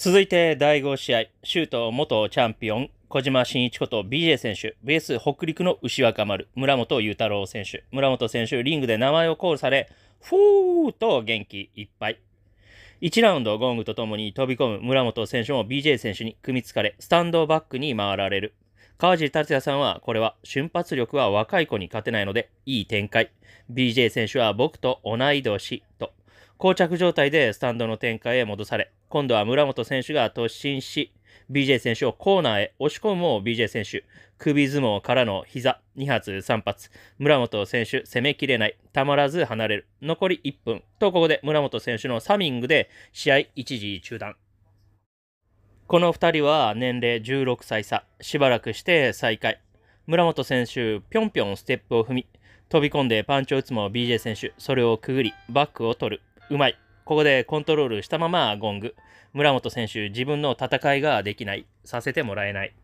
続いて第5試合、シュート元チャンピオン、小島慎一こと BJ 選手、VS 北陸の牛若丸、村本裕太郎選手、村本選手、リングで名前をコールされ、フォーと元気いっぱい。1ラウンドゴングとともに飛び込む村本選手も BJ 選手に組みつかれ、スタンドバックに回られる。川尻達也さんは、これは瞬発力は若い子に勝てないので、いい展開。BJ 選手は僕と同い年と。膠着状態でスタンドの展開へ戻され、今度は村本選手が突進し、BJ 選手をコーナーへ押し込むも BJ 選手、首相撲からの膝2発3発、村本選手攻めきれない、たまらず離れる、残り1分とここで村本選手のサミングで試合一時中断。この2人は年齢16歳差、しばらくして再開。村本選手、ぴょんぴょんステップを踏み、飛び込んでパンチを打つも BJ 選手、それをくぐり、バックを取る。うまい。ここでコントロールしたままゴング。村本選手、自分の戦いができない。させてもらえない。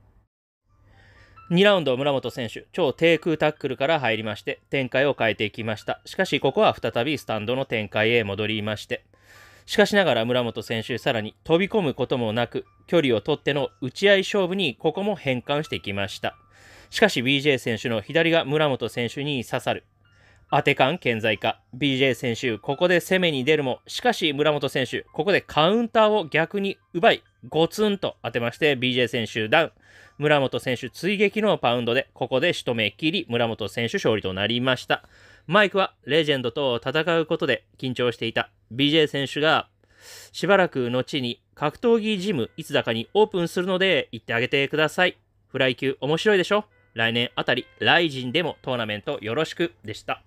2ラウンド村本選手、超低空タックルから入りまして、展開を変えていきました。しかし、ここは再びスタンドの展開へ戻りまして。しかしながら村本選手、さらに飛び込むこともなく、距離を取っての打ち合い勝負にここも変換してきました。しかし BJ 選手の左が村本選手に刺さる。当て感健在化 BJ 選手ここで攻めに出るもしかし村本選手ここでカウンターを逆に奪いゴツンと当てまして BJ 選手ダウン村本選手追撃のパウンドでここで仕留めきり村本選手勝利となりましたマイクはレジェンドと戦うことで緊張していた BJ 選手がしばらく後に格闘技ジムいつだかにオープンするので行ってあげてくださいフライ級面白いでしょ来年あたりライジンでもトーナメントよろしくでした